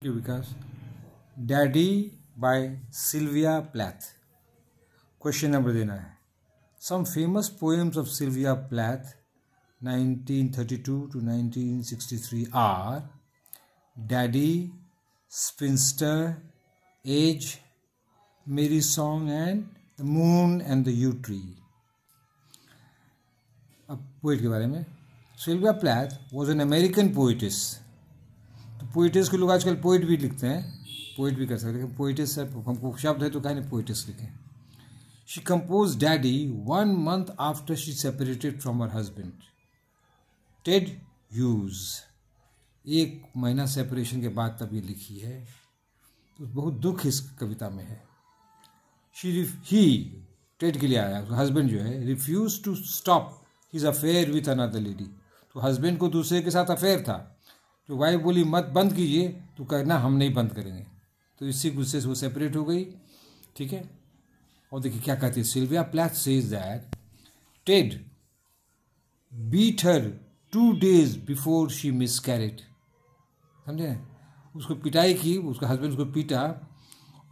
you because Daddy by Sylvia Plath question number देना है some famous poems of Sylvia Plath 1932 to 1963 are Daddy spinster edge Mary song and the moon and the yew tree अब poet के बारे में Sylvia Plath was an American poetess poetess के लोग आजकल poet भी लिखते हैं पोइट भी कर सकते हैं लेकिन पोइटिस हमको शब्द है तो कहने पोइट्रीज पोइटिस लिखे she compose Daddy one month after she separated from her husband Ted Hughes एक महीना सेपरेशन के बाद तब ये लिखी है तो बहुत दुख इस कविता में है शी ही टेड के लिए आया उसका हस्बैंड जो है refuse to stop his affair with another lady तो हस्बैंड को दूसरे के साथ अफेयर था जो वाइफ बोली मत बंद कीजिए तो कहना हम नहीं बंद करेंगे तो इसी गुस्से से वो सेपरेट हो गई ठीक है और देखिए क्या कहती है Sylvia Plath says that Ted beat her two days before she miscarried समझे उसको पिटाई की उसका हस्बैंड उसको पीटा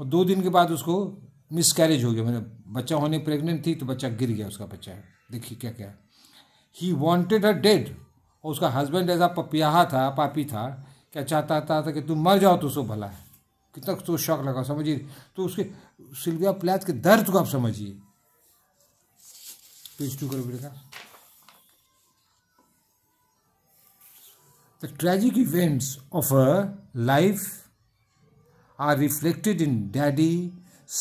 और दो दिन के बाद उसको मिस कैरेज हो गया मतलब बच्चा होने प्रेग्नेंट थी तो बच्चा गिर गया उसका बच्चा देखिए क्या क्या ही वॉन्टेड अ डेड और उसका हस्बैंड ऐसा पपियाहा था पापी था क्या चाहता था, था कि तुम मर जाओ तो सो भला है कितना तो शौक लगा समझिए तो उसके सिल्विया प्लेथ के दर्द को आप समझिए the tragic events of a life are reflected in Daddy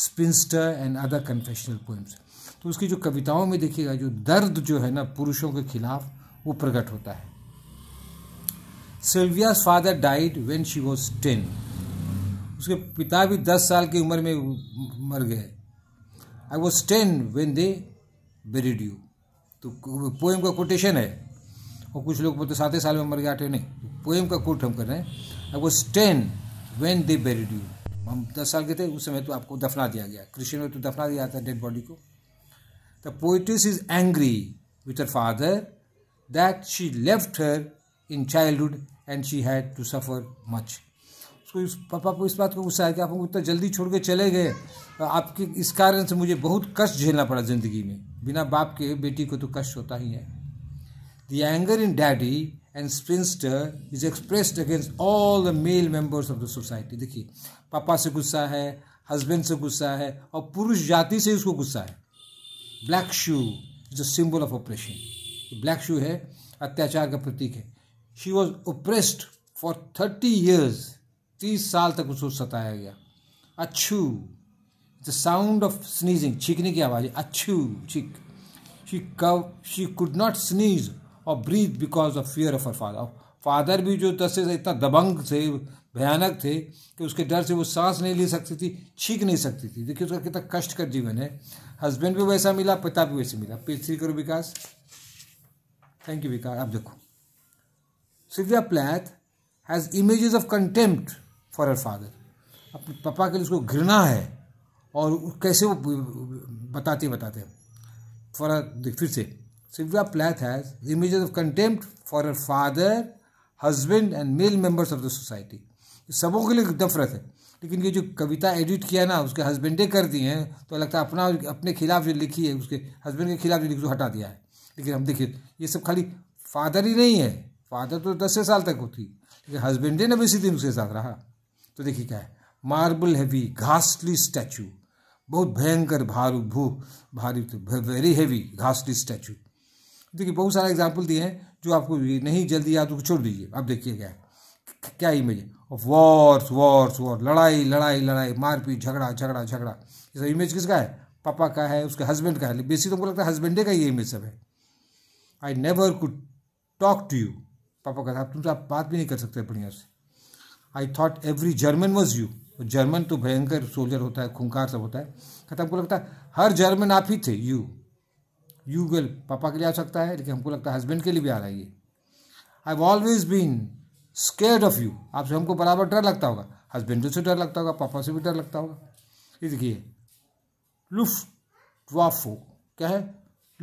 spinster and other confessional poems तो उसकी जो कविताओं में देखिएगा जो दर्द जो है ना पुरुषों के खिलाफ वो प्रकट होता है Sylvia's father died when she was ten उसके पिता भी दस साल की उम्र में मर गए I was ten when they buried you तो पोएम का कोटेशन है और कुछ लोग बोलते सातवें साल में मर गए आठवें नहीं पोएम का कोट हम कर रहे हैं I was ten when they buried you हम दस साल के थे उस समय तो आपको दफना दिया गया क्रिश्चियन में तो दफना दिया जाता है डेड बॉडी को the poetess is angry with her father that she left her in childhood and she had to suffer much उसको इस पापा को इस बात को गुस्सा है कि आप उतना इतना जल्दी छोड़ के चले गए आपके इस कारण से मुझे बहुत कष्ट झेलना पड़ा ज़िंदगी में बिना बाप के बेटी को तो कष्ट होता ही है the anger in Daddy and spinster is expressed against all the male members of the society देखिए पापा से गुस्सा है हस्बैंड से गुस्सा है और पुरुष जाति से उसको गुस्सा है black shoe is a symbol of oppression black shoe है अत्याचार का प्रतीक है she was oppressed for thirty years तीस साल तक उसको सताया गया achoo the sound of sneezing छीकने की आवाज़ अच्छू छीक शी कव शी कुड नॉट स्नीज और breathe because of fear of her father father भी जो दस से इतना दबंग थे भयानक थे कि उसके डर से वो सांस नहीं ले सकती थी छींक नहीं सकती थी देखिए उसका कितना कष्ट का जीवन है हस्बैंड भी वैसा मिला पिता भी वैसे मिला पेज थ्री करो विकास थैंक यू विकास अब देखो Sylvia Plath has images of contempt for her father अपने पापा के लिए उसको घृणा है और कैसे वो बताते बताते फॉर फिर से Sylvia Plath has images of contempt for her father husband and male members of the society सबों के लिए नफरत है लेकिन ये जो कविता एडिट किया ना उसके हस्बैंडे कर दिए हैं तो लगता है अपना अपने खिलाफ जो लिखी है उसके हस्बैंड के खिलाफ जो लिखी उसको हटा दिया है लेकिन हम देखिए ये सब खाली फादर ही नहीं है फादर तो दस साल तक होती लेकिन हस्बैंड ने भी इसी दिन उसके साथ रहा तो देखिए क्या है मार्बल हैवी घासली स्टैचू बहुत भयंकर भारू भू भारी तो वेरी हैवी घासली स्टैचू देखिए बहुत सारे एग्जाम्पल दिए हैं जो आपको नहीं जल्दी याद तो छोड़ दीजिए आप देखिए क्या है क्या इमेज है वॉर्स वॉर्स वॉर लड़ाई लड़ाई लड़ाई मारपीट झगड़ा झगड़ा झगड़ा ये सब इमेज किसका है पापा का है उसके हस्बैंड का है बेसिक तो हमको लगता है हस्बैंडे का ये इमेज सब है I never could talk to you पापा कहते आप तुम तो आप बात भी नहीं कर सकते बढ़िया से I thought every German was you German तो भयंकर सोल्जर होता है खूंखार सब होता है कहता हमको लगता है हर जर्मन आप ही थे यू यू गर्ल पापा के लिए आ सकता है लेकिन हमको लगता है हस्बैंड के लिए भी आ रहा है ये I have always been scared of you आपसे हमको बराबर डर लगता होगा हस्बैंड से डर लगता होगा पापा से भी डर लगता होगा ये देखिए लुफ्ट वाफो क्या है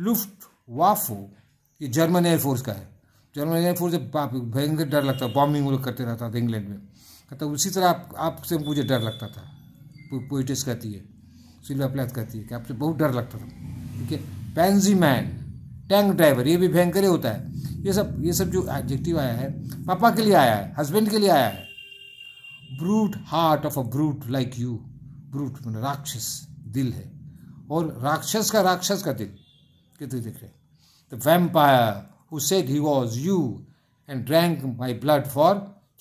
लुफ्ट वाफो ये जर्मन एयरफोर्स का है जर्मनी में फिर बाप भयंकर डर लगता बॉम्बिंग वो लोग करते रहता था इंग्लैंड में कहता उसी तरह आप आपसे मुझे डर लगता था पोइटिस कहती है सिल्वा प्लेथ कहती है कि आपसे बहुत डर लगता था ठीक है पैंजी मैन टैंक ड्राइवर ये भी भयंकर ही होता है ये सब ये सब जो एडजेक्टिव आया है पापा के लिए आया है हस्बैंड के लिए आया है brute heart of a brute like you brute मैंने राक्षस दिल है और राक्षस का राक्षस का दिल कितने देख रहे हैं the vampire who said he was you and drank my blood for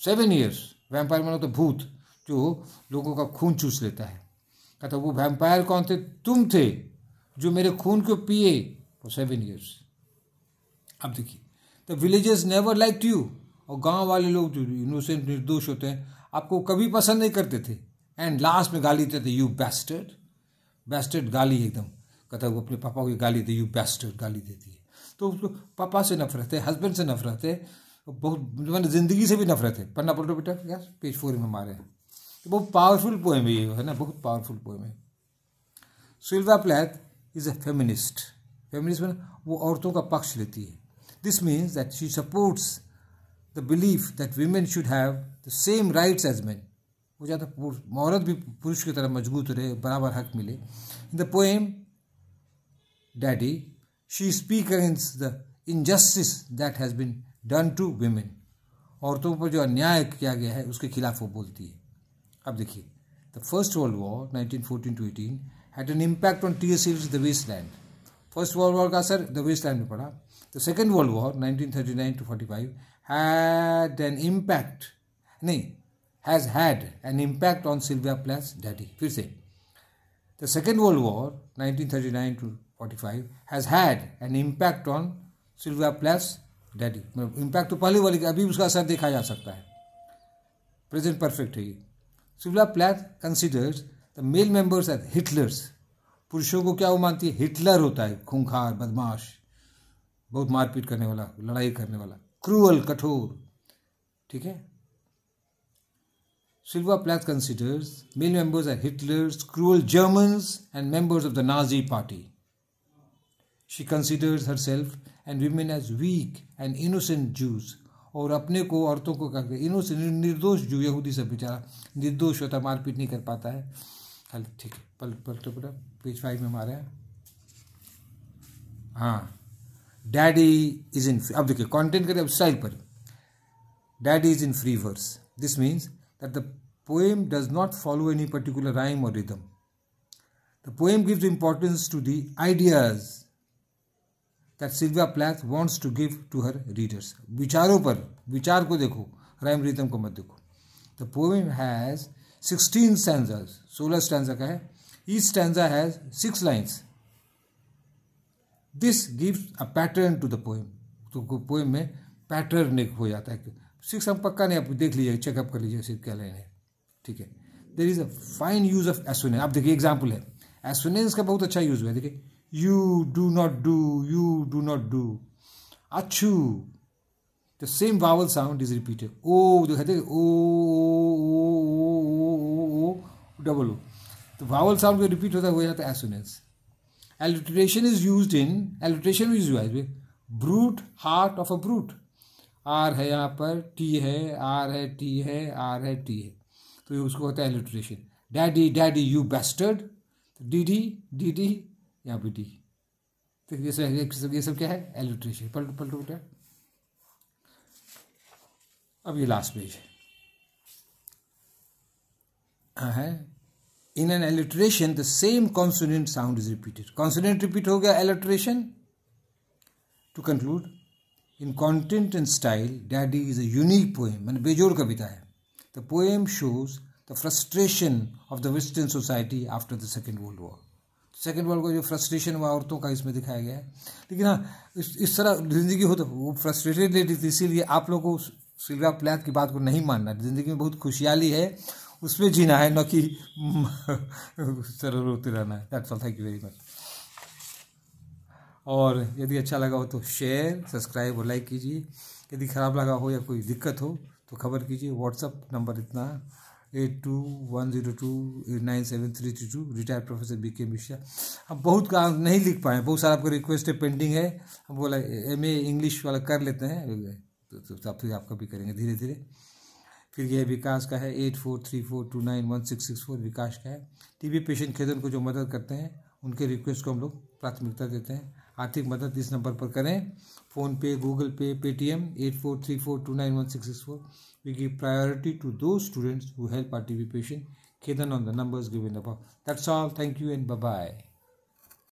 seven years Vampire मतलब तो भूत जो लोगों का खून चूस लेता है कहता वो वैम्पायर कौन थे तुम थे जो मेरे खून को पिए फॉर सेवन ईयर्स अब देखिए the villagers never like you और गांव वाले लोग जो इनोसेंट निर्दोष होते हैं आपको कभी पसंद नहीं करते थे एंड लास्ट में गाली देते थे यू बेस्टर्ड बेस्टर्ड गाली एकदम कहता वो अपने पापा को गाली दे यू बेस्टर्ड गाली देती है तो उसको पापा से नफरत है हस्बैंड से नफरत है बहुत मैंने ज़िंदगी से भी नफरत है पन्ना पलटो बेटा क्या पेज फोर में हमारे तो बहुत पावरफुल पोएम है ये है ना बहुत पावरफुल पोएम है Sylvia Plath is a feminist feminist वो औरतों का पक्ष लेती है this means that she supports the belief that women should have the same rights as man वो ज़्यादा औरत भी पुरुष की तरह मजबूत रहे बराबर हक मिले in the poem Daddy she speak against the injustice that has been done to women औरतों पर जो अन्याय किया गया है उसके खिलाफ वो बोलती है अब देखिए the first world war nineteen fourteen to eighteen had an impact on T series the waste land first world war का असर द वेस्ट लैंड में पड़ा the second world war nine to five had an impact नहीं has had an impact on Sylvia Plath's Daddy फिर से the second world war 1939 to 45 has had an impact on Sylvia Plath's Daddy impact तो पहले वाली अभी उसका असर देखा जा सकता है प्रेजेंट परफेक्ट है ये Sylvia Plath considers the male members as Hitlers पुरुषों को क्या वो मानती है हिटलर होता है खूंखार बदमाश बहुत मारपीट करने वाला लड़ाई करने वाला क्रूअल कठोर ठीक है Silva Plath considers male members are Hitler's cruel Germans and members of the Nazi party. she considers herself and women as weak and innocent Jews. और अपने को औरतों को कहते इनोसे निर्दोष जो यहूदी से बेचारा निर्दोष होता है मारपीट नहीं कर पाता है हल ठीक है पल पल तो पूरा पेज फाइव में मारे हैं हाँ डैडी इज इन अब देखिए कंटेंट करें अब स्टाइल पर Daddy is in free verse this means that the poem does not follow any particular rhyme और rhythm the poem gives importance to the ideas that Sylvia Plath wants to give to her readers विचारों पर विचार को देखो rhyme Ritam को मत देखो the poem has sixteen stanzas सोलह स्टैंडा का है each stanza has six lines this gives a pattern to the poem तो पोएम में पैटर्न एक हो जाता है सिक्स हम पक्का नहीं आप देख लीजिए चेकअप कर लीजिए सिर्फ क्या लाइन है ठीक है there is a fine use of assonance आप देखिए एग्जाम्पल है एसोनेंस का बहुत अच्छा यूज़ हुआ है देखिए you do not do you do not do Achu. The same vowel sound is repeated ओ जो कहते ओ ओ ओ डबल ओ तो वावल साउंड जो रिपीट होता है वो जाता है assonance alliteration is use in alliteration is use brute heart of a brute आर है यहाँ पर टी है आर है टी है आर है टी है तो उसको होता है alliteration Daddy Daddy you bastard D D D D या बी टी तो ये सब ये सब क्या है एलिट्रेशन पलट पलट उठा अब ये लास्ट पेज है है in an alliteration the same consonant sound is repeated consonant repeat हो गया alliteration to conclude in content and style Daddy is a unique poem मैंने बेजोड़ कविता है the poem shows the frustration of the western society after the second world war second world का जो frustration हुआ औरतों का इसमें दिखाया गया है लेकिन हाँ इस इस तरह जिंदगी हो तो वो फ्रस्ट्रेटेड लेडी थी इसीलिए आप लोगों को सिल्वा प्लैथ की बात को नहीं मानना जिंदगी में बहुत खुशहाली है उसमें जीना है न कि उस होते रोते रहना है that's all thank you very much और यदि अच्छा लगा हो तो शेयर सब्सक्राइब और लाइक कीजिए यदि ख़राब लगा हो या कोई दिक्कत हो तो खबर कीजिए व्हाट्सअप नंबर इतना eight two two one zero nine seven three three two retired professor B K Mishra अब बहुत काम नहीं लिख पाए बहुत सारा आपका रिक्वेस्ट है पेंडिंग है हम बोला एम ए इंग्लिश वाला कर लेते हैं तो, तो, तो, तो आपका भी करेंगे धीरे धीरे फिर यह विकास का है eight four three four two nine one six six four Vikas का है बी पेशेंट खेदन को जो मदद करते हैं उनके रिक्वेस्ट को हम लोग प्राथमिकता देते हैं आर्थिक मदद इस नंबर पर करें PhonePe Google Pay Paytm eight four three four two nine one six six four we give priority to दो students who help are T V patient खेदन ऑन द नंबर्स गिवन अब that's all thank you and bye bye